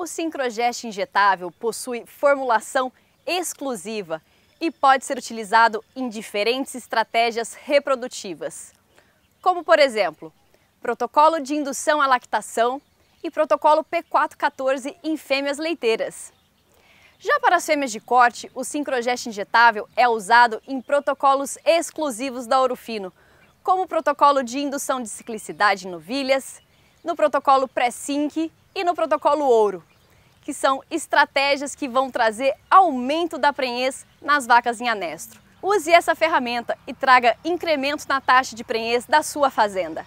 O Sincrogest injetável possui formulação exclusiva e pode ser utilizado em diferentes estratégias reprodutivas, como por exemplo, protocolo de indução à lactação e protocolo P414 em fêmeas leiteiras. Já para as fêmeas de corte, o sincrogest injetável é usado em protocolos exclusivos da Orofino, como o protocolo de indução de ciclicidade em novilhas, no protocolo pré-sync e no protocolo ouro que são estratégias que vão trazer aumento da prenhez nas vacas em anestro. Use essa ferramenta e traga incrementos na taxa de prenhez da sua fazenda.